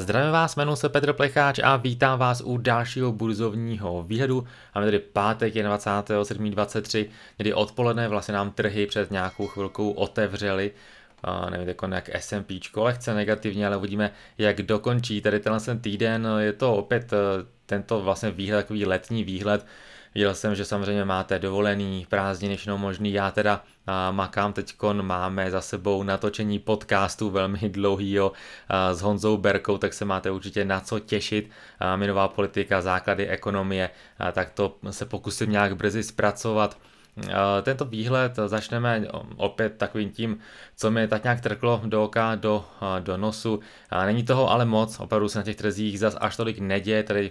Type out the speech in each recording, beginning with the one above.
Zdravím vás, jmenuji se Petr Plecháč a vítám vás u dalšího burzovního výhledu. Máme tady pátek 27.23, kdy odpoledne vlastně nám trhy před nějakou chvilkou otevřely Uh, nevím, jako nějak SMP, lehce negativně, ale uvidíme, jak dokončí tady tenhle ten týden. Je to opět uh, tento vlastně výhled, takový letní výhled, Viděl jsem, že samozřejmě máte dovolený, prázdniny, všechno možný. Já teda a makám teďkon, máme za sebou natočení podcastu velmi dlouhýho a, s Honzou Berkou, tak se máte určitě na co těšit. A, minová politika, základy ekonomie, a, tak to se pokusím nějak brzy zpracovat. Tento výhled začneme no, opět takovým tím co mi tak nějak trklo do oka, do, do nosu. Není toho ale moc, opravdu se na těch trzích zas až tolik neděje, tady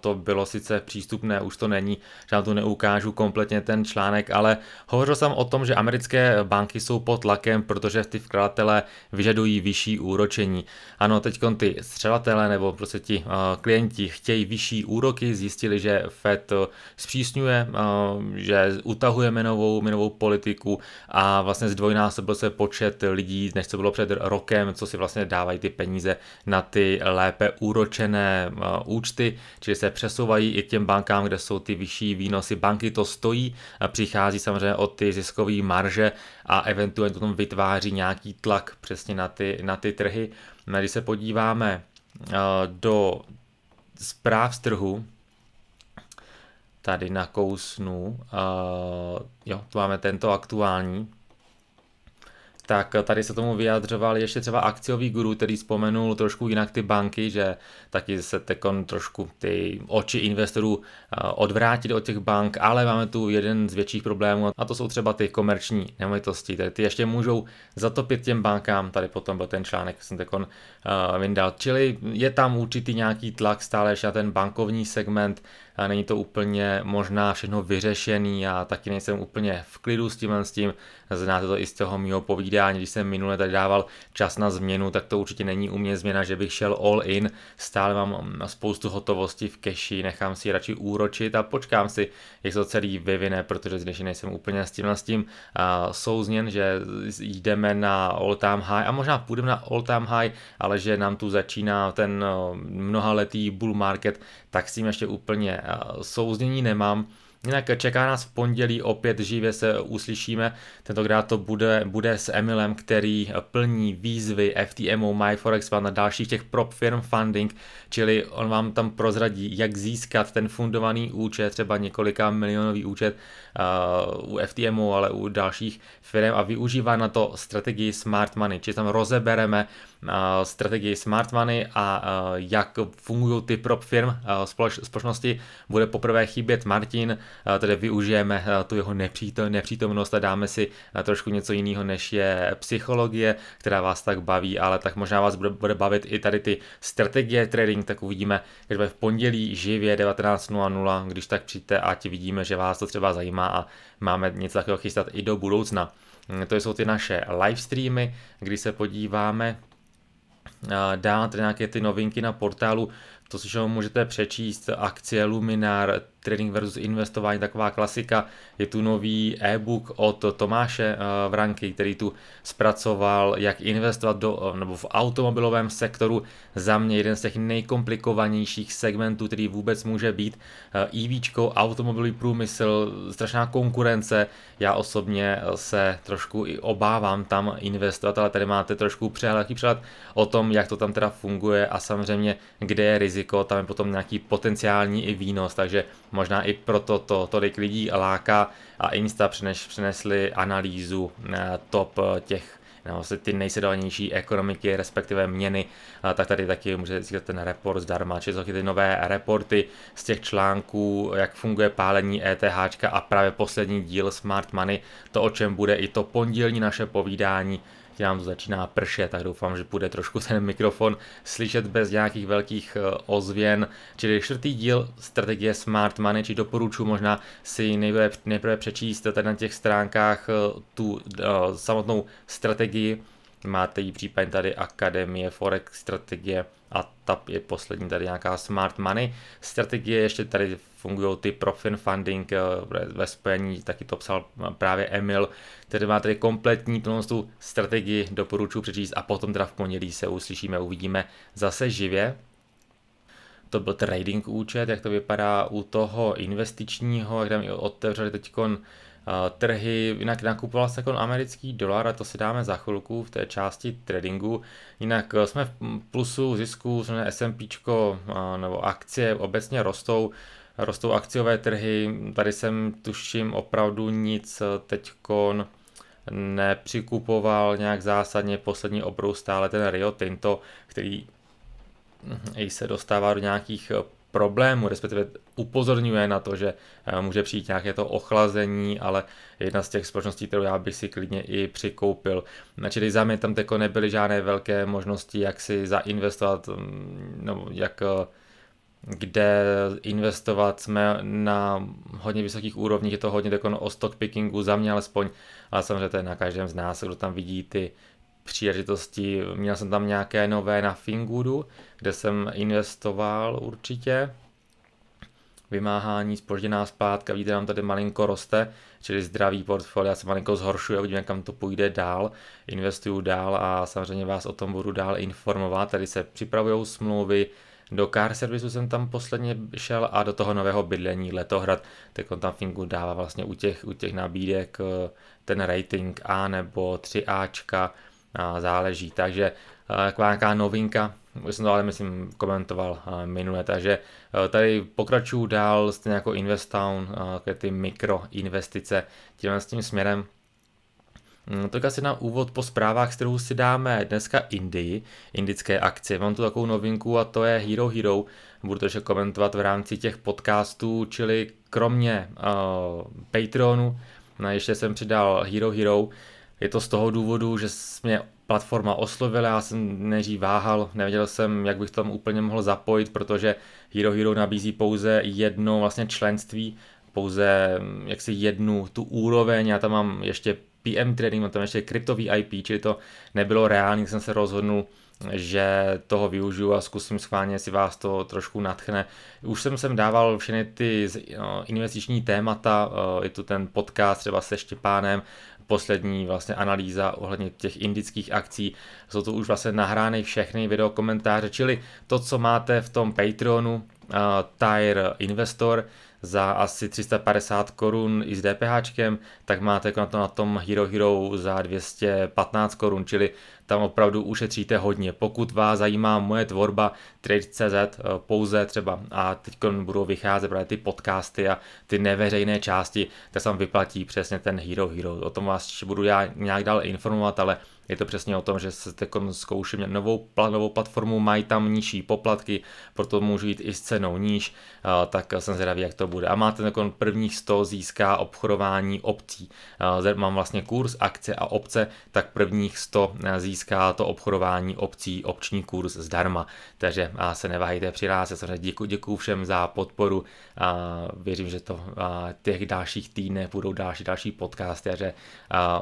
to bylo sice přístupné, už to není, že vám tu neukážu kompletně ten článek, ale hovořil jsem o tom, že americké banky jsou pod tlakem, protože ty vkladatelé vyžadují vyšší úročení. Ano, teď ty střelatelé nebo prostě ti klienti chtějí vyšší úroky, zjistili, že Fed zpřísňuje, že utahuje minovou minovou politiku a vlastně zdvojnásobil se počet počet lidí, než co bylo před rokem, co si vlastně dávají ty peníze na ty lépe úročené eh, účty, čili se přesouvají i k těm bankám, kde jsou ty vyšší výnosy. Banky to stojí, přichází samozřejmě o ty ziskové marže a eventuálně potom vytváří nějaký tlak přesně na ty, na ty trhy. No když se podíváme eh, do zpráv z trhu, tady na uh, jo, tu máme tento aktuální, tak tady se tomu vyjadřoval ještě třeba akciový guru, který vzpomenul trošku jinak ty banky, že taky se tekon trošku ty oči investorů eh, odvrátit od těch bank, ale máme tu jeden z větších problémů a to jsou třeba ty komerční nemovitosti, tedy ty ještě můžou zatopit těm bankám, tady potom byl ten článek, jsem tekon eh, vyndal, čili je tam určitý nějaký tlak stále ještě na ten bankovní segment, a není to úplně možná všechno vyřešený, a taky nejsem úplně v klidu s tím, s tím Znáte to i z toho mého povídání, když jsem minule tak dával čas na změnu, tak to určitě není u mě změna, že bych šel all in, stále mám spoustu hotovosti v keši, nechám si radši úročit a počkám si, jak se to celý vyvine, protože dnešní nejsem úplně s tím, s tím souzněn, že jdeme na all time high a možná půjdeme na all time high, ale že nám tu začíná ten eh, mnohaletý bull market, tak s tím ještě úplně eh, souznění nemám. Jinak čeká nás v pondělí opět živě se uslyšíme. Tentokrát to bude, bude s Emilem, který plní výzvy FTMO, MyForex a na dalších těch prop firm funding, čili on vám tam prozradí, jak získat ten fundovaný účet, třeba několika milionový účet Eh, u FTMu, ale u dalších firm a využívá na to strategii smart money, či tam rozebereme eh, strategii smart money a eh, jak fungují ty prop firm společ, společnosti. Bude poprvé chybět Martin, tedy využijeme tu jeho nepřítomnost a dáme si trošku něco jiného, než je psychologie, která vás tak baví, ale tak možná vás bude, bude bavit i tady ty strategie trading, tak uvidíme, že v pondělí živě 19.00, když tak přijďte, ať vidíme, že vás to třeba zajímá téma a máme něco takového chystat i do budoucna. Mm, to jsou ty naše streamy, kdy se podíváme dát nějaké ty novinky na portálu, to si můžete přečíst, akcie Luminar, trading versus investování, taková klasika. Je tu nový e-book od Tomáše eh, Vranky, který tu zpracoval, jak investovat do, eh, nebo v automobilovém sektoru. Za mě jeden z těch nejkomplikovanějších segmentů, který vůbec může být. EV, eh, e automobilový průmysl, strašná konkurence. Já osobně se trošku i obávám tam investovat, ale tady máte trošku přehled, přehled o tom, jak to tam teda funguje a samozřejmě, kde je riziko, tam je potom nějaký potenciální i výnos, takže Možná i proto to tolik lidí láká a Insta přineš, přinesli analýzu eh, top eh, těch nebo vlastně ty nejsledovanější ekonomiky, respektive měny, tak tady taky můžete získat ten report zdarma, či taky ty nové reporty z těch článků, jak funguje pálení ETH a právě poslední díl Smart Money, to o čem bude i to pondělní naše povídání že nám to začíná pršet, tak doufám, že bude trošku ten mikrofon slyšet bez nějakých velkých eh, ozvěn. Čili čtvrtý díl strategie Smart Money, či doporučuji možná si nejprve, nejprve přečíst tady na těch stránkách eh, tu eh, samotnou strategii, máte ji případně tady Akademie Forex strategie a ta je poslední tady nějaká Smart Money strategie, ještě tady fungují ty profin funding eh, ve spojení, taky to psal právě Emil, který má tady kompletní tu strategii, doporučuji přečíst a potom teda v pondělí se uslyšíme, uvidíme zase živě to byl trading účet, jak to vypadá u toho investičního, jak tam i otevřeli teď eh, trhy, jinak nakupoval se kon americký dolar a to si dáme za chvilku v té části tradingu. Jinak eh, jsme v plusu zisku, jsme S&P nebo akcie obecně rostou, rostou akciové trhy, tady jsem tuším opravdu nic teďkon nepřikupoval nějak zásadně, poslední obrou stále ten Rio Tinto, který hm, i se dostává do nějakých eh, problémů, respektive upozorňuje na to, že eh, může přijít nějaké to ochlazení, ale jedna z těch společností, kterou já bych si klidně i přikoupil. Čili za mě tam teko nebyly žádné velké možnosti, jak si zainvestovat, no, jak eh, kde investovat jsme na hodně vysokých úrovních, je to hodně takové o stock pickingu za mě alespoň, ale samozřejmě to je na každém z nás, kdo tam vidí ty příležitosti. Měl jsem tam nějaké nové na fingudu, kde jsem investoval určitě. Vymáhání, spožděná zpátka, víte, nám tady malinko roste, čili zdravý já se malinko zhoršuje, uvidíme, kam to půjde dál. Investuju dál a samozřejmě vás o tom budu dál informovat. Tady se připravují smlouvy, do car servisu jsem tam posledně šel a do toho nového bydlení Letohrad, tak on tam Fingu dává vlastně u těch, u těch nabídek eh, ten rating A nebo 3Ačka, a záleží, takže eh, taková nějaká novinka, už jsem to ale myslím komentoval eh, minule, takže tady pokračuju dál stejně jako Investown, ty mikroinvestice tímhle s tím směrem, Mm, no, tak asi na úvod po zprávách, s kterou si dáme dneska Indii, indické akci. Mám tu takovou novinku a to je Hero Hero. Budu to komentovat v rámci těch podcastů, čili kromě uh, Patreonu, no, ještě jsem přidal Hero Hero. Je to z toho důvodu, že mě platforma oslovila, já jsem nejdřív váhal, nevěděl jsem, jak bych tam úplně mohl zapojit, protože Hero Hero nabízí pouze jedno vlastně členství, pouze mm, jaksi jednu tu úroveň, já tam mám ještě PM trading, no, tam ještě krypto VIP, čili to nebylo reálné, jsem se rozhodnul, že toho využiju a zkusím schválně, jestli vás to trošku natchne. Už jsem sem dával všechny ty no, investiční témata, eh, je tu ten podcast třeba se Štěpánem, poslední vlastně analýza ohledně těch indických akcí. Jsou to už vlastně nahrány všechny videokomentáře, čili to, co máte v tom Patreonu, uh, Tire Investor, za asi 350 korun i s DPH, tak máte jako na, to, na tom Hero Hero za 215 korun, čili tam opravdu ušetříte hodně. Pokud vás zajímá moje tvorba Trade.cz eh, pouze třeba a teď budou vycházet právě ty podcasty a ty neveřejné části, tak se vám vyplatí přesně ten Hero Hero. O tom vás budu já nějak dál informovat, ale je to přesně o tom, že se teď zkouším novou, novou platformu, mají tam nižší poplatky, proto můžu jít i s cenou níž, tak jsem zvědavý, jak to bude. A máte takon prvních 100 získá obchodování opcí. Mám vlastně kurz, akce a obce, tak prvních 100 e, získá to obchodování opcí, obční kurz zdarma. Takže se neváhejte přihlásit. Samozřejmě děkuji, děkuji všem za podporu a věřím, že to těch dalších týdnech budou další, další podcasty a že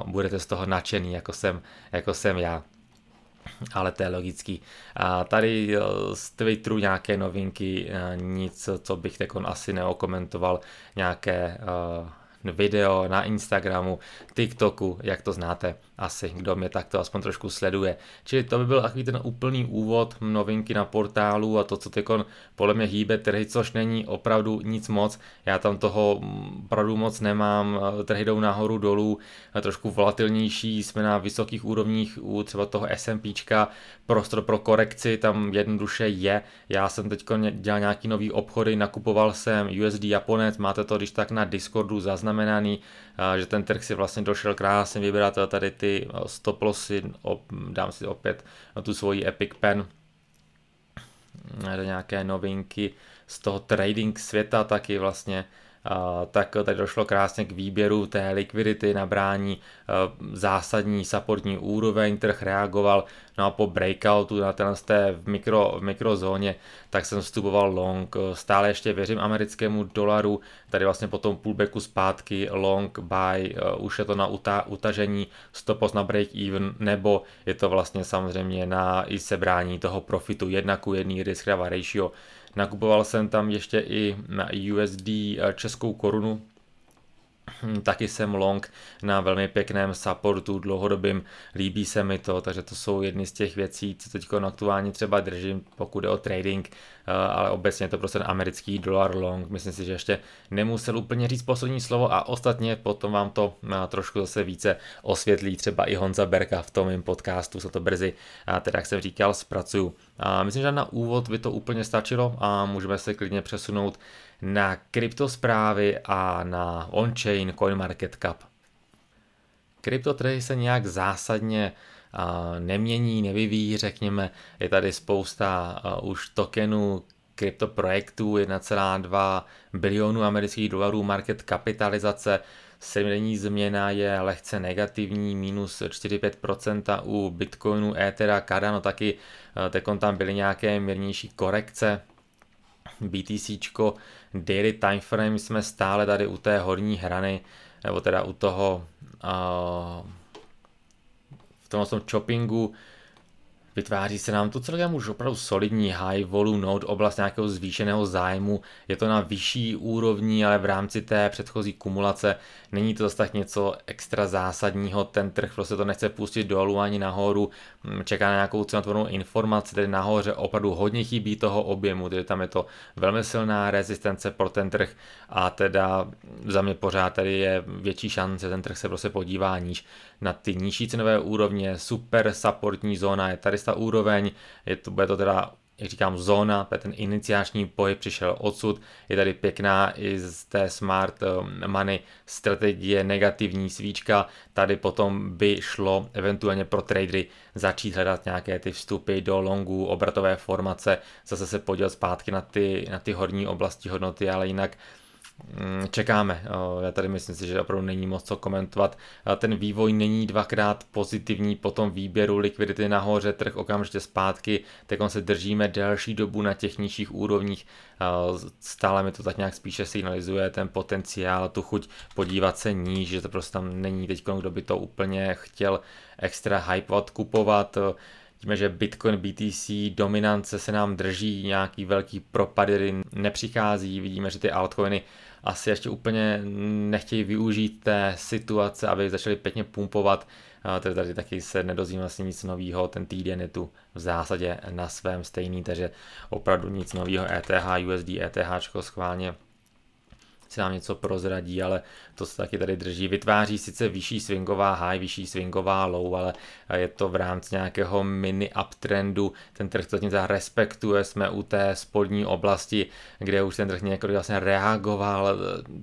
budete z toho nadšený, jako jsem jako jsem já. Ale to je logický. A tady eh, z Twitteru nějaké novinky, eh, nic, co bych tekon asi neokomentoval, nějaké eh, video na Instagramu, TikToku, jak to znáte. Asi, kdo mě takto aspoň trošku sleduje. Čili to by byl takový ten úplný úvod, novinky na portálu a to, co tykon podle mě hýbe trhy, což není opravdu nic moc. Já tam toho mm, opravdu moc nemám, trhy jdou nahoru dolů, trošku volatilnější, jsme na vysokých úrovních u třeba toho SMPčka, prostor pro korekci tam jednoduše je. Já jsem teď dělal nějaký nový obchody, nakupoval jsem USD Japonec, máte to když tak na Discordu zaznamenaný, že ten trh si vlastně došel krásně vybrat tady ty stop lossy, dám si opět tu svoji Epic Pen, nějaké novinky z toho trading světa taky vlastně tak tady došlo krásně k výběru té likvidity, na brání zásadní supportní úroveň, trh reagoval, no a po breakoutu na ten té v, mikro, v mikrozóně, tak jsem vstupoval long, stále ještě věřím americkému dolaru, tady vlastně po tom pullbacku zpátky long buy, už je to na uta, utažení, stopos na break even, nebo je to vlastně samozřejmě na i sebrání toho profitu, jedna ku jedný risk ratio, Nakupoval jsem tam ještě i na USD eh, českou korunu, Hm, taky jsem long na velmi pěkném supportu dlouhodobým, líbí se mi to, takže to jsou jedny z těch věcí, co teď aktuálně třeba držím, pokud je o trading, eh, ale obecně je to prostě americký dolar long, myslím si, že ještě nemusel úplně říct poslední slovo a ostatně potom vám to eh, trošku zase více osvětlí třeba i Honza Berka v tom mém podcastu, co to brzy, eh, teda jak jsem říkal, zpracuju. A myslím, že na úvod by to úplně stačilo a můžeme se klidně přesunout na kryptosprávy a na on-chain CoinMarketCap. Kryptotrhy se nějak zásadně nemění, nevyvíjí, řekněme. Je tady spousta už tokenů kryptoprojektů, 1,2 bilionu amerických dolarů market kapitalizace. Sedmdenní změna je lehce negativní, minus 4-5% u Bitcoinu, Ethera, Cardano taky. Tekon tam byly nějaké mírnější korekce. BTC daily timeframe jsme stále tady u té horní hrany, nebo teda u toho uh, v tom choppingu Vytváří se nám tu celkem už opravdu solidní high volume node, oblast nějakého zvýšeného zájmu. Je to na vyšší úrovni, ale v rámci té předchozí kumulace není to zase tak něco extra zásadního. Ten trh prostě to nechce pustit dolů ani nahoru, mm, čeká na nějakou cenotvornou informaci, tedy nahoře opravdu hodně chybí toho objemu, tedy tam je to velmi silná rezistence pro ten trh a teda za mě pořád tady je větší šance, ten trh se prostě podívá níž na ty nižší cenové úrovně, super supportní zóna je tady ta úroveň, je to, bude to teda jak říkám, zóna, ten iniciační pohyb přišel odsud, je tady pěkná i z té smart um, money strategie negativní svíčka, tady potom by šlo eventuálně pro tradery začít hledat nějaké ty vstupy do longů, obratové formace, zase se podívat zpátky na ty, na ty horní oblasti hodnoty, ale jinak Mm, čekáme. Já tady myslím si, že opravdu není moc co komentovat. Ten vývoj není dvakrát pozitivní po tom výběru likvidity nahoře, trh okamžitě zpátky, tak on se držíme delší dobu na těch nižších úrovních. Stále mi to tak nějak spíše signalizuje ten potenciál, tu chuť podívat se níž, že to prostě tam není teď, kdo by to úplně chtěl extra hypovat, kupovat. Víme, že Bitcoin, BTC, dominance se nám drží, nějaký velký propady nepřichází, vidíme, že ty altcoiny asi ještě úplně nechtějí využít té situace, aby začali pěkně pumpovat, takže tady taky se nedozvíme vlastně nic nového, ten týden je tu v zásadě na svém stejný, takže opravdu nic nového ETH, USD, ETH schválně si nám něco prozradí, ale to se taky tady drží. Vytváří sice vyšší swingová high, vyšší swingová low, ale je to v rámci nějakého mini uptrendu. Ten trh to tím respektuje, jsme u té spodní oblasti, kde už ten trh někdo vlastně reagoval.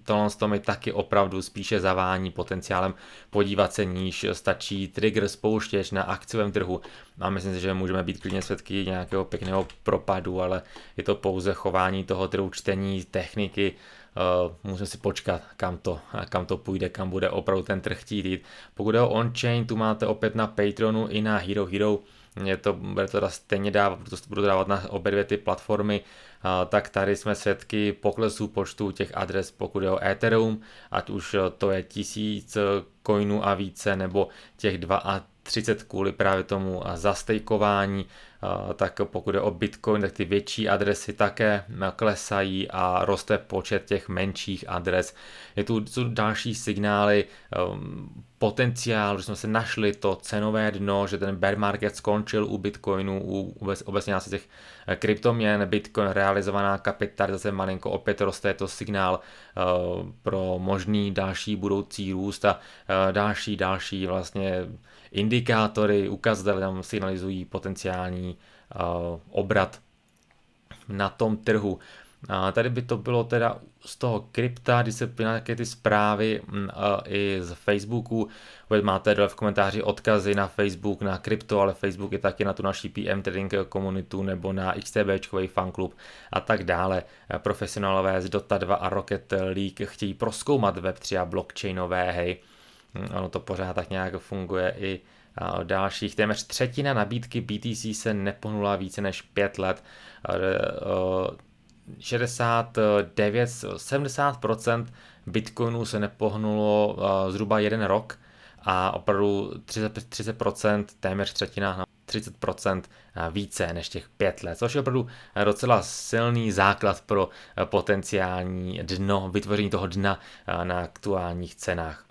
Tohle to mi taky opravdu spíše zavání potenciálem podívat se níž. Stačí trigger spouštěč na akciovém trhu a myslím si, že můžeme být klidně svědky nějakého pěkného propadu, ale je to pouze chování toho trhu, čtení techniky, Eh, můžeme si počkat, kam to, kam to půjde, kam bude opravdu ten trh chtít jít. Pokud je o on-chain, tu máte opět na Patreonu i na Hero Hero, mě to bude to stejně dávat, protože budu dávat na obě dvě ty platformy, eh, tak tady jsme svědky poklesu počtu těch adres, pokud je o Ethereum, ať už eh, to je tisíc coinů a více, nebo těch dva a 30 kvůli právě tomu zastejkování Eh, tak pokud je o Bitcoin, tak ty větší adresy také klesají a roste počet těch menších adres. Je tu jsou další signály, ehm, potenciál, že jsme se našli to cenové dno, že ten bear market skončil u Bitcoinu, u obecně nás těch eh, kryptoměn, Bitcoin realizovaná kapitalizace malinko opět roste, je to signál eh, pro možný další budoucí růst a další, další vlastně indikátory, ukazatele tam signalizují potenciální eh, obrat na tom trhu. A tady by to bylo teda z toho krypta, když se nějaké ty zprávy mm, i z Facebooku, máte dole v komentáři odkazy na Facebook, na krypto, ale Facebook je taky na tu naší PM trading komunitu nebo na XTBčkový fanklub a tak dále. Profesionálové z Dota 2 a Rocket League chtějí proskoumat Web3 a blockchainové, hej, Hm, ono to pořád tak nějak funguje i dalších. Téměř třetina nabídky BTC se nepohnula více než 5 let. 69, 70% e, bitcoinů se nepohnulo zhruba jeden rok a opravdu 30%, 30% téměř třetina 30% no, více než těch pět let, což je opravdu docela silný základ pro e, potenciální dno, vytvoření toho dna na aktuálních cenách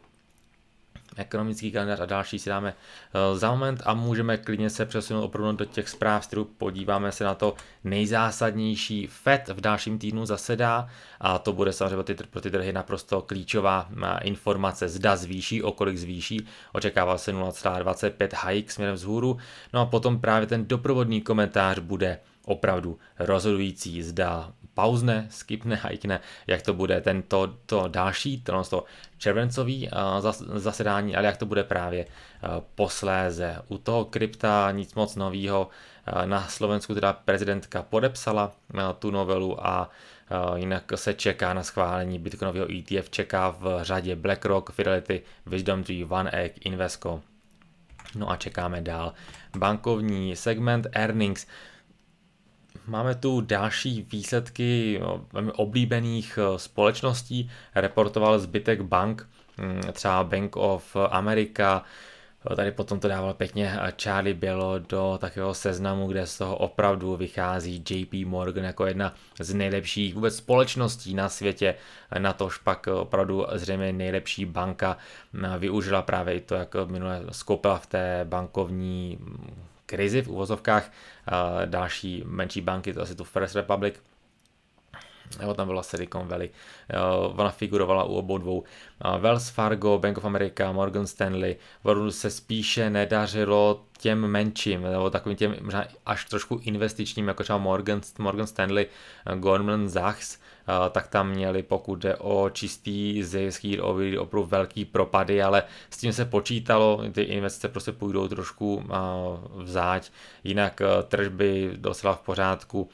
ekonomický kalendář a další si dáme eh, za moment a můžeme klidně se přesunout opravdu do těch zpráv, kterou podíváme se na to nejzásadnější. FED v dalším týdnu zasedá a to bude samozřejmě pro ty trhy naprosto klíčová eh, informace. Zda zvýší, o kolik zvýší, očekává se 0,25 hike směrem vzhůru. No a potom právě ten doprovodný komentář bude opravdu rozhodující, zda pauzne, skipne, hajkne, jak to bude tento to další, to, to červencový eh, zasedání, ale jak to bude právě eh, posléze. U toho krypta nic moc nového. Eh, na Slovensku teda prezidentka podepsala tu novelu a jinak se čeká na schválení bitcoinového ETF, čeká v řadě BlackRock, Fidelity, Wisdom Tree, OneEgg, Invesco. No a čekáme dál. Bankovní segment earnings Máme tu další výsledky no, velmi oblíbených eh, společností. Reportoval zbytek bank, hm, třeba Bank of America, eh, Tady potom to dával pěkně eh, Charlie Bělo do takového seznamu, kde z toho opravdu vychází JP Morgan jako jedna z nejlepších vůbec společností na světě. Na tož pak opravdu zřejmě nejlepší banka hm, využila právě i to, jak minule skopila v té bankovní hm, krizi v uvozovkách. Eh, další menší banky, to asi tu First Republic, nebo tam byla Silicon Valley. Ona figurovala u obou dvou. Wells Fargo, Bank of America, Morgan Stanley. Warrenu se spíše nedařilo těm menším, nebo takovým těm možná až trošku investičním, jako třeba Morgan, Morgan Stanley, Goldman Sachs, tak tam měli, pokud jde o čistý zisk, o opravdu velký propady, ale s tím se počítalo, ty investice prostě půjdou trošku vzáť, jinak tržby dosla v pořádku,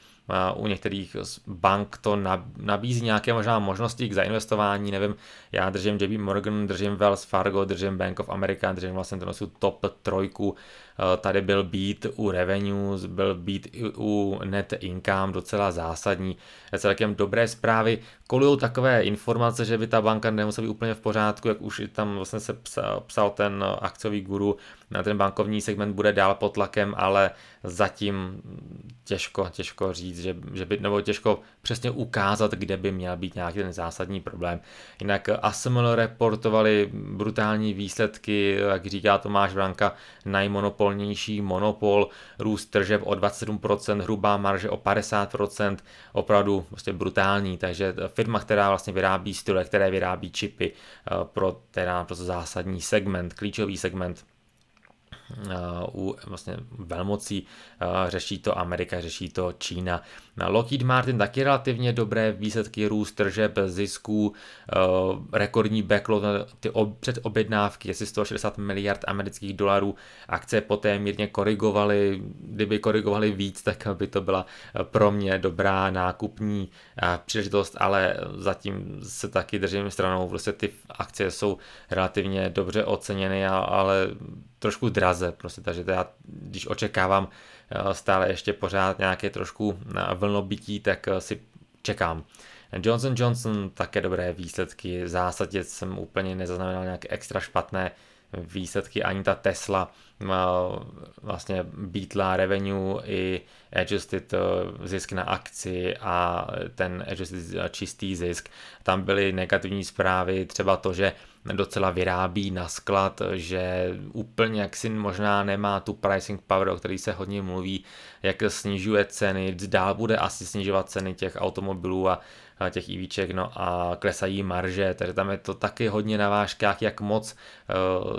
u některých bank to nabízí nějaké možná možnosti k zainvestování, nevím, já držím JB Morgan, držím Wells Fargo, držím Bank of America, držím vlastně to top trojku Eh, tady byl být u revenues, byl být u net income docela zásadní. Je celkem dobré zprávy. Kolují takové informace, že by ta banka nemusela být úplně v pořádku, jak už tam vlastně se psal, psal ten eh, akciový guru, na ten bankovní segment bude dál pod tlakem, ale zatím těžko, těžko říct, že, že by, nebo těžko přesně ukázat, kde by měl být nějaký ten zásadní problém. Jinak ASML reportovali brutální výsledky, jak říká Tomáš Vranka, najmonopol monopolnější monopol, růst tržeb o 27%, hrubá marže o 50%, opravdu prostě brutální, takže firma, která vlastně vyrábí stroje, které vyrábí čipy eh, pro, teda, pro zásadní segment, klíčový segment Eh, u vlastně velmocí. Eh, řeší to Amerika, řeší to Čína. Eh, Lockheed Martin taky relativně dobré výsledky růst tržeb, zisků, rekordní backlog na ty předobjednávky, asi 160 miliard amerických dolarů. Akce poté mírně korigovaly, kdyby korigovaly víc, tak by to byla pro mě dobrá nákupní příležitost, ale zatím se taky držím stranou, prostě ty akcie jsou relativně dobře oceněny, ale trošku draze, prostě, takže já, když očekávám eh, stále ještě pořád nějaké trošku eh, vlnobytí, tak eh, si čekám. Johnson Johnson také dobré výsledky, v zásadě jsem úplně nezaznamenal nějaké extra špatné výsledky ani ta Tesla vlastně bítla revenue i adjusted eh, zisk na akci a ten adjusted eh, čistý zisk. Tam byly negativní zprávy, třeba to, že docela vyrábí na sklad, že úplně jak si možná nemá tu pricing power, o který se hodně mluví, jak snižuje ceny, dál bude asi snižovat ceny těch automobilů a Eh, těch IVček, no a klesají marže, takže tam je to taky hodně na vážkách, jak moc eh,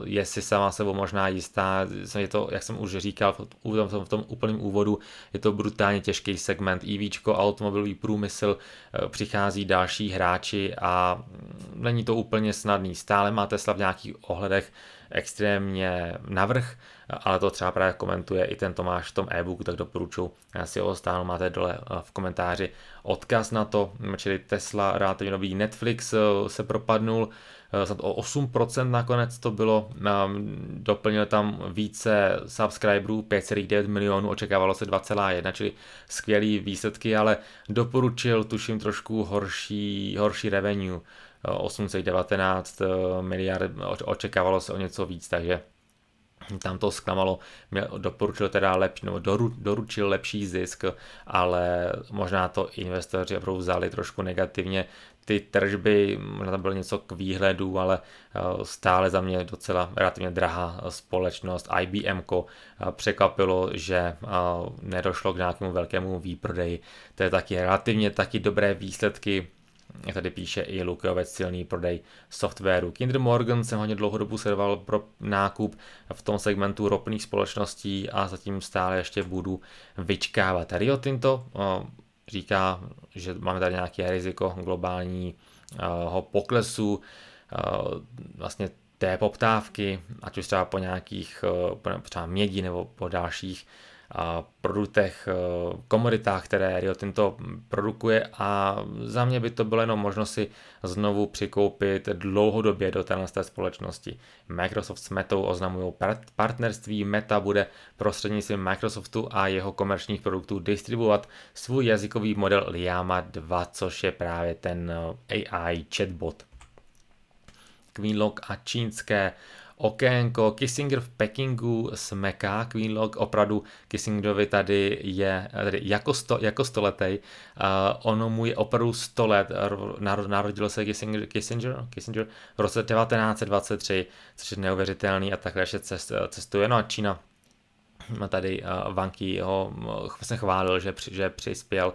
je si sama sebou možná jistá, je to, jak jsem už říkal v tom, v tom úplném úvodu, je to brutálně těžký segment, IVčko, automobilový průmysl, eh, přichází další hráči a mm, není to úplně snadný, stále má Tesla v nějakých ohledech extrémně navrh, ale to třeba právě komentuje i ten Tomáš v tom e-booku, tak doporučuji si ho stáhnout, máte dole eh, v komentáři odkaz na to, čili Tesla relativně nový Netflix eh, se propadnul, eh, snad o 8% nakonec to bylo, ehm, doplnil tam více subscriberů, 5,9 milionů, očekávalo se 2,1, čili skvělý výsledky, ale doporučil tuším trošku horší, horší revenue, 819 miliard, očekávalo se o něco víc, takže tam to zklamalo, mě doporučil teda lepší, nebo doru, doručil lepší zisk, ale možná to investoři opravdu vzali trošku negativně. Ty tržby, možná tam bylo něco k výhledu, ale eh, stále za mě docela relativně drahá společnost. IBM eh, překvapilo, že eh, nedošlo k nějakému velkému výprodeji. To je taky relativně taky dobré výsledky Tady píše i Lukeovec silný prodej softwaru. Kinder Morgan jsem hodně dlouhou dobu pro nákup v tom segmentu ropných společností a zatím stále ještě budu vyčkávat. Rio Tinto říká, že máme tady nějaké riziko globálního poklesu vlastně té poptávky, ať už třeba po nějakých třeba mědi nebo po dalších produktech, eh, komoditách, které Rio Tinto produkuje a za mě by to bylo jenom možnost si znovu přikoupit dlouhodobě do téhle společnosti. Microsoft s Metou oznamují partnerství, Meta bude prostřednictvím Microsoftu a jeho komerčních produktů distribuovat svůj jazykový model Liama 2, což je právě ten eh, AI chatbot. Queenlock a čínské okénko. Kissinger v Pekingu smeká Lock, opravdu Kissingerovi tady je tady jako, sto, jako stoletej. Uh, ono mu je opravdu 100 let, narodil se Kissinger, Kissinger, Kissinger v roce 1923, což je neuvěřitelný a takhle ještě cest, cestuje. No a Čína tady uh, eh, Vanky ho hm, vlastně chválil, že, že přispěl uh,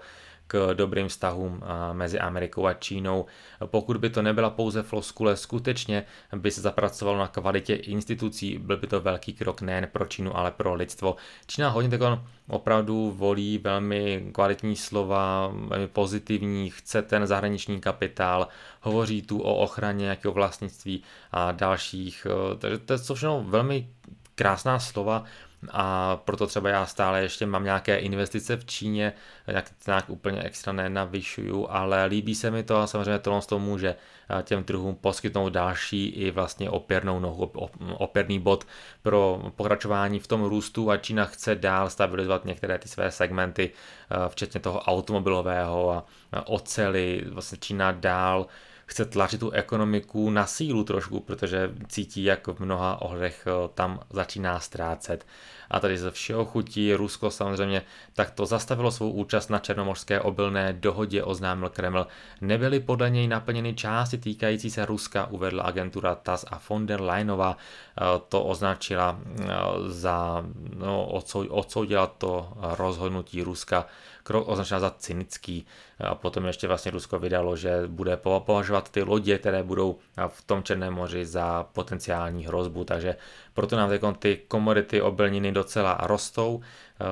k dobrým vztahům mezi Amerikou a Čínou. Pokud by to nebyla pouze floskule, skutečně by se zapracovalo na kvalitě institucí, byl by to velký krok nejen pro Čínu, ale pro lidstvo. Čína hodně takhle opravdu volí velmi kvalitní slova, velmi pozitivní, chce ten zahraniční kapitál, hovoří tu o ochraně nějakého vlastnictví a dalších. E, takže to jsou všechno velmi krásná slova, a proto třeba já stále ještě mám nějaké investice v Číně, jak nějak úplně extra nenavyšuju, ale líbí se mi to a samozřejmě tohle z toho může eh, těm trhům poskytnout další i vlastně opěrnou nohu, opěrný bod pro pokračování v tom růstu a Čína chce dál stabilizovat některé ty své segmenty, eh, včetně toho automobilového a ocely, vlastně Čína dál chce tlačit tu ekonomiku na sílu trošku, protože cítí, jak v mnoha ohledech eh, tam začíná ztrácet. A tady ze všeho chutí Rusko samozřejmě takto zastavilo svou účast na černomorské obilné dohodě, oznámil Kreml. Nebyly podle něj naplněny části týkající se Ruska, uvedla agentura TAS a von der Leinova. Eh, to označila eh, za, no, odsoudila to rozhodnutí Ruska krok označil za cynický. A potom ještě vlastně Rusko vydalo, že bude považovat ty lodě, které budou v tom Černém moři za potenciální hrozbu, takže proto nám ty komodity obilniny docela rostou. Eh,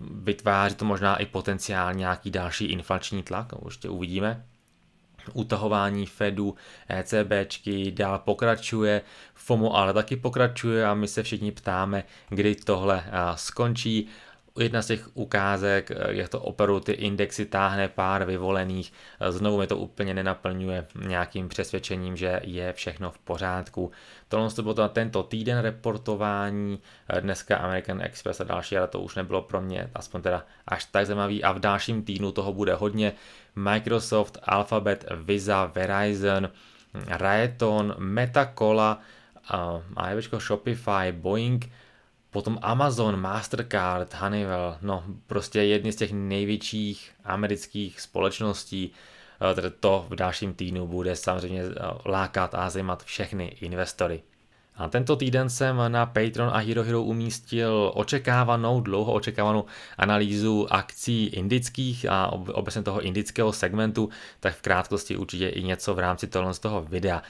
vytváří to možná i potenciál nějaký další inflační tlak, Už ještě uvidíme utahování Fedu, ECBčky dál pokračuje, FOMO ale taky pokračuje a my se všichni ptáme, kdy tohle eh, skončí jedna z těch ukázek, eh, jak to operu ty indexy táhne pár vyvolených, eh, znovu mi to úplně nenaplňuje nějakým přesvědčením, že je všechno v pořádku. Tohle to bylo to na tento týden reportování, eh, dneska American Express a další, ale to už nebylo pro mě aspoň teda až tak zajímavý a v dalším týdnu toho bude hodně. Microsoft, Alphabet, Visa, Verizon, Raeton, Metacola, uh, Shopify, Boeing, Potom Amazon, Mastercard, Honeywell, no prostě jedny z těch největších amerických společností, eh, tedy to v dalším týdnu bude samozřejmě eh, lákat a zajímat všechny investory. A tento týden jsem na Patreon a Hero Hero umístil očekávanou, dlouho očekávanou analýzu akcí indických a obecně toho indického segmentu, tak v krátkosti určitě i něco v rámci tohoto z toho videa.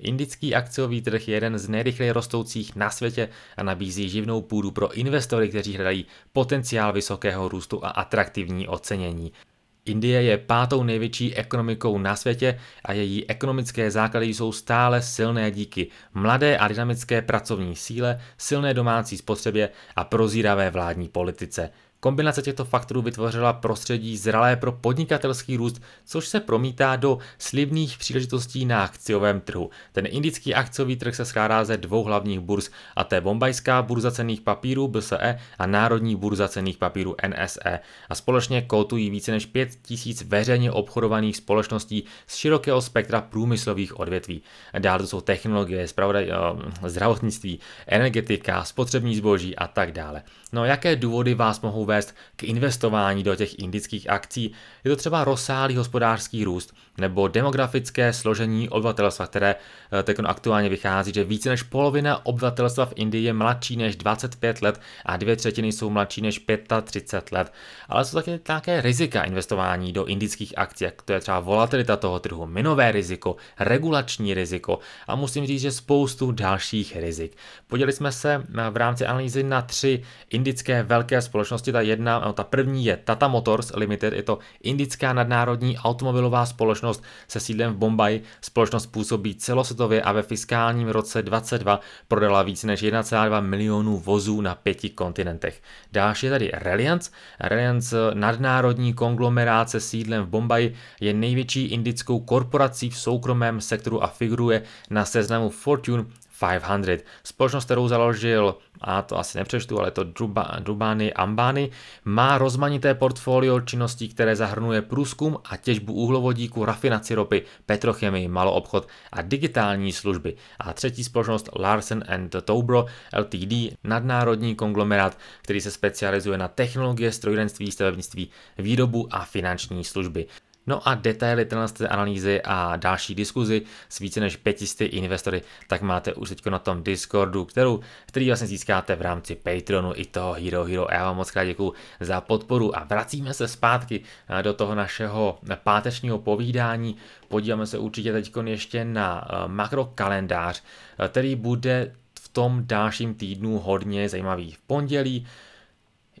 Indický akciový trh je jeden z nejrychleji rostoucích na světě a nabízí živnou půdu pro investory, kteří hledají potenciál vysokého růstu a atraktivní ocenění. Indie je pátou největší ekonomikou na světě a její ekonomické základy jsou stále silné díky mladé a dynamické pracovní síle, silné domácí spotřebě a prozíravé vládní politice. Kombinace těchto faktorů vytvořila prostředí zralé pro podnikatelský růst, což se promítá do slibných příležitostí na akciovém trhu. Ten indický akciový trh se skládá ze dvou hlavních burz, a to je Bombajská burza cených papírů BSE a Národní burza cených papírů NSE. A společně kotují více než 5000 veřejně obchodovaných společností z širokého spektra průmyslových odvětví. Dále to jsou technologie, zpravodaj, eh, zdravotnictví, energetika, spotřební zboží a tak dále. No jaké důvody vás mohou uvést k investování do těch indických akcí, je to třeba rozsáhlý hospodářský růst nebo demografické složení obyvatelstva, které eh, teď aktuálně vychází, že více než polovina obyvatelstva v Indii je mladší než 25 let a dvě třetiny jsou mladší než 35 let. Ale jsou také také rizika investování do indických akcí, jak to je třeba volatilita toho trhu, minové riziko, regulační riziko a musím říct, že spoustu dalších rizik. Podělili jsme se eh, v rámci analýzy na tři indické velké společnosti, teda jedna, no, ta první je Tata Motors Limited, je to indická nadnárodní automobilová společnost se sídlem v Bombaji. Společnost působí celosvětově a ve fiskálním roce 22 prodala více než 1,2 milionů vozů na pěti kontinentech. Další je tady Reliance. Reliance nadnárodní konglomerát se sídlem v Bombaji je největší indickou korporací v soukromém sektoru a figuruje na seznamu Fortune 500. Společnost, kterou založil, a to asi nepřečtu, ale to drubány, ambány, má rozmanité portfolio činností, které zahrnuje průzkum a těžbu uhlovodíku, rafinaci ropy, petrochemii, maloobchod a digitální služby. A třetí společnost Larsen and Toubro LTD, nadnárodní konglomerát, který se specializuje na technologie strojírenství, stavebnictví, výrobu a finanční služby. No a detaily téhle analýzy a další diskuzi s více než 500 investory, tak máte už teď na tom Discordu, kterou, který vlastně získáte v rámci Patreonu i toho Hero Hero. Já vám moc krát děkuju za podporu a vracíme se zpátky eh, do toho našeho pátečního povídání. Podíváme se určitě teď ještě na eh, makrokalendář, eh, který bude v tom dalším týdnu hodně zajímavý. V pondělí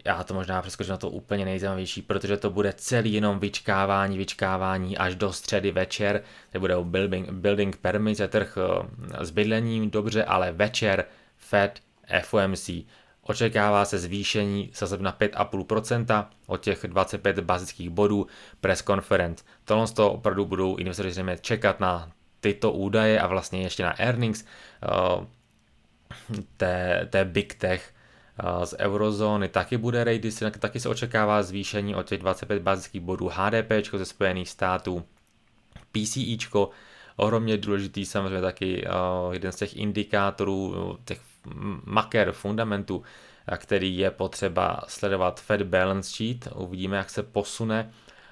já to možná přeskočím na to úplně nejzajímavější, protože to bude celý jenom vyčkávání, vyčkávání až do středy večer, kde bude building, building permits, trh eh, s bydlením, dobře, ale večer Fed FOMC. Očekává se zvýšení sazeb na 5,5% od těch 25 bazických bodů press conference. Tohle z toho opravdu budou investoři zřejmě čekat na tyto údaje a vlastně ještě na earnings eh, té, té big tech Eh, z eurozóny taky bude rejdy, taky se očekává zvýšení o těch 25 bazických bodů HDP ze Spojených států, PCI, ohromně důležitý samozřejmě taky eh, jeden z těch indikátorů, těch maker, fundamentů, eh, který je potřeba sledovat Fed Balance Sheet, uvidíme, jak se posune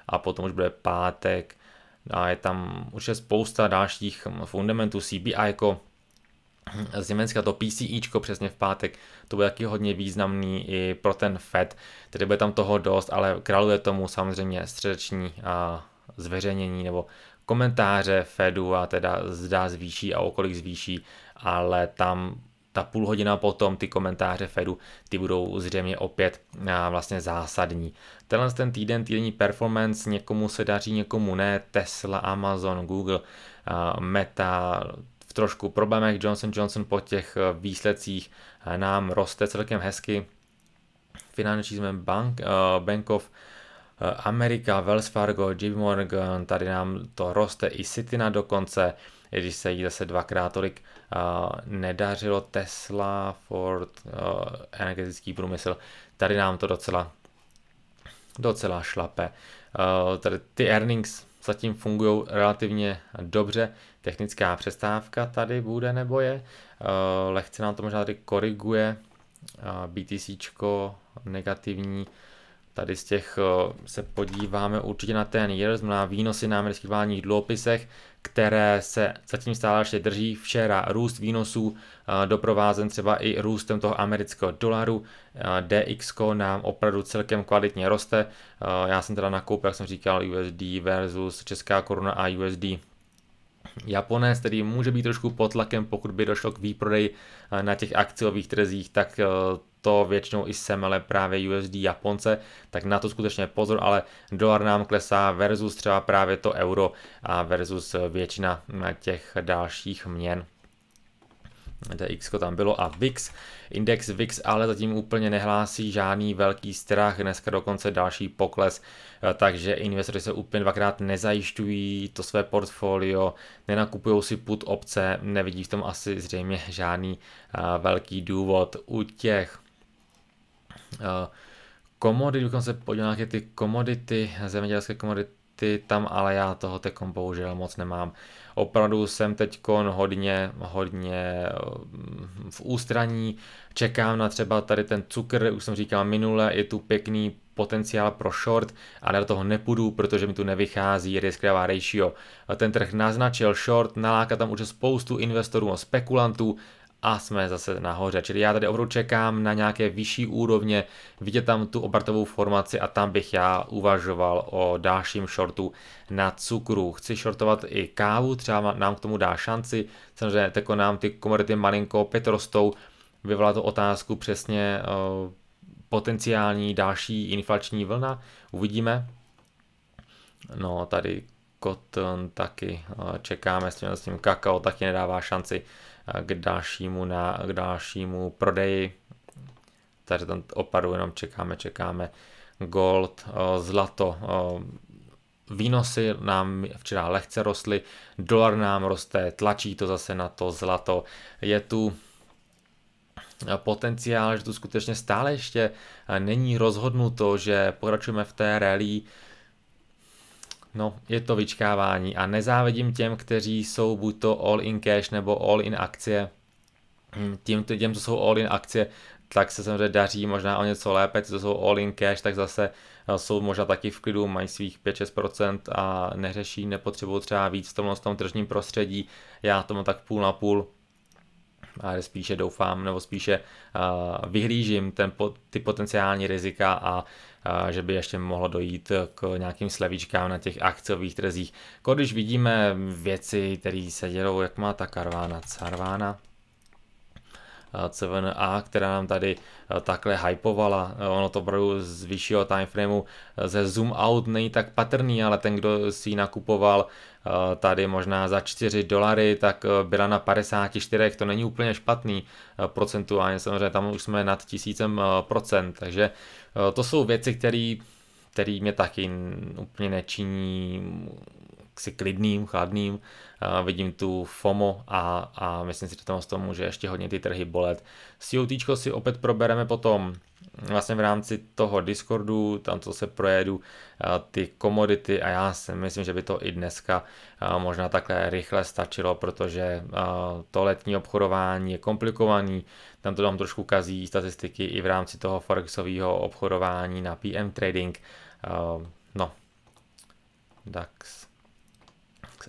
a potom už bude pátek a je tam určitě spousta dalších fundamentů CBI z Německa, to PCIčko přesně v pátek, to bude taky hodně významný i pro ten FED, tedy bude tam toho dost, ale králuje tomu samozřejmě středeční a zveřejnění nebo komentáře Fedu a teda zdá zvýší a okolik zvýší, ale tam ta půl hodina potom ty komentáře Fedu, ty budou zřejmě opět a, vlastně zásadní. Tenhle ten týden, týdenní performance, někomu se daří, někomu ne, Tesla, Amazon, Google, a, Meta, trošku problémech. Johnson Johnson po těch eh, výsledcích eh, nám roste celkem hezky. Finanční jsme bank, eh, Bank of America, Wells Fargo, JP Morgan, tady nám to roste i Citina dokonce, i když se jí zase dvakrát tolik nedařilo, Tesla, Ford, energetický průmysl, tady nám to docela docela šlape. tady ty earnings zatím fungují relativně dobře, technická přestávka tady bude nebo je. Eh, lehce nám to možná tady koriguje eh, BTC negativní. Tady z těch eh, se podíváme určitě na ten year, znamená výnosy na amerických vládních dluhopisech, které se zatím stále ještě drží. Včera růst výnosů doprovázen třeba i růstem toho amerického dolaru. DX nám opravdu celkem kvalitně roste. Já jsem teda nakoupil, jak jsem říkal, USD versus česká koruna a USD Japonec, který může být trošku pod tlakem, pokud by došlo k výprodeji eh, na těch akciových trzích, tak eh, to většinou i semele právě USD Japonce, tak na to skutečně pozor, ale dolar nám klesá versus třeba právě to euro a versus eh, většina těch dalších měn. DX tam bylo a VIX. Index VIX ale zatím úplně nehlásí žádný velký strach, dneska dokonce další pokles, eh, takže investory se úplně dvakrát nezajišťují to své portfolio, nenakupují si put obce, nevidí v tom asi zřejmě žádný eh, velký důvod u těch eh, komodit, dokonce se podívali ty komodity, zemědělské komodity, ty tam ale já toho tekom bohužel moc nemám. Opravdu jsem teď hodně, hodně eh, v ústraní, čekám na třeba tady ten cukr, už jsem říkal minule, je tu pěkný potenciál pro short, ale do toho nepůjdu, protože mi tu nevychází risk ratio. Ten trh naznačil short, naláká tam už spoustu investorů a spekulantů, a jsme zase nahoře. Čili já tady opravdu čekám na nějaké vyšší úrovně, vidět tam tu obratovou formaci a tam bych já uvažoval o dalším shortu na cukru. Chci shortovat i kávu, třeba nám k tomu dá šanci, samozřejmě teko nám ty komodity malinko opět rostou, vyvolá to otázku přesně eh, potenciální další inflační vlna, uvidíme. No tady cotton taky eh, čekáme s tím, s tím kakao taky nedává šanci k dalšímu, na, k dalšímu prodeji. Takže tam opadu jenom čekáme, čekáme. Gold, eh, zlato, eh, výnosy nám včera lehce rostly, dolar nám roste, tlačí to zase na to zlato. Je tu potenciál, že tu skutečně stále ještě není rozhodnuto, že pokračujeme v té rally No, je to vyčkávání a nezávidím těm, kteří jsou buď to all in cash nebo all in akcie. Hm, tím, těm, co jsou all in akcie, tak se samozřejmě daří možná o něco lépe, co jsou all in cash, tak zase eh, jsou možná taky v klidu, mají svých 5-6% a neřeší, nepotřebují třeba víc v tomhle tom tržním prostředí. Já tomu tak půl na půl ale spíše doufám, nebo spíše vyhlížím ten, ty potenciální rizika a že by ještě mohlo dojít k nějakým slevíčkám na těch akciových trzích. Když vidíme věci, které se dělou, jak má ta karvána, carvána, CVNA, která nám tady takhle hypovala. Ono to opravdu z vyššího timeframeu ze zoom out není tak patrný, ale ten, kdo si ji nakupoval Eh, tady možná za 4 dolary, tak eh, byla na 54, to není úplně špatný eh, procentuálně, samozřejmě tam už jsme nad tisícem procent, takže to jsou věci, které který mě taky úplně nečiní si klidným, chladným. A vidím tu FOMO a, a myslím si, že tam z toho, může ještě hodně ty trhy bolet. COT si opět probereme potom vlastně v rámci toho Discordu, tam to se projedu ty komodity a já si myslím, že by to i dneska možná takhle rychle stačilo, protože to letní obchodování je komplikovaný, tam to tam trošku kazí statistiky i v rámci toho forexového obchodování na PM Trading. No, DAX. DAX,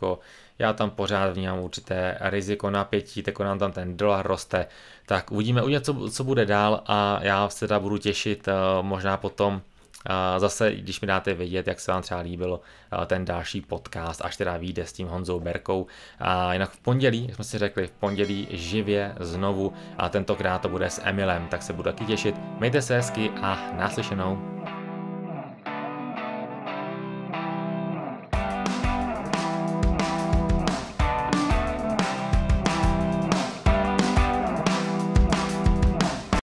AG. Já tam pořád vnímám určité riziko napětí, tak nám tam ten dolar roste. Tak uvidíme, uvidíme, co, co bude dál a já se teda budu těšit eh, možná potom a eh, zase, když mi dáte vědět, jak se vám třeba líbil eh, ten další podcast, až teda vyjde s tím Honzou Berkou. A jinak v pondělí, jak jsme si řekli, v pondělí živě znovu a tentokrát to bude s Emilem, tak se budu taky těšit. Mějte se hezky a naslyšenou.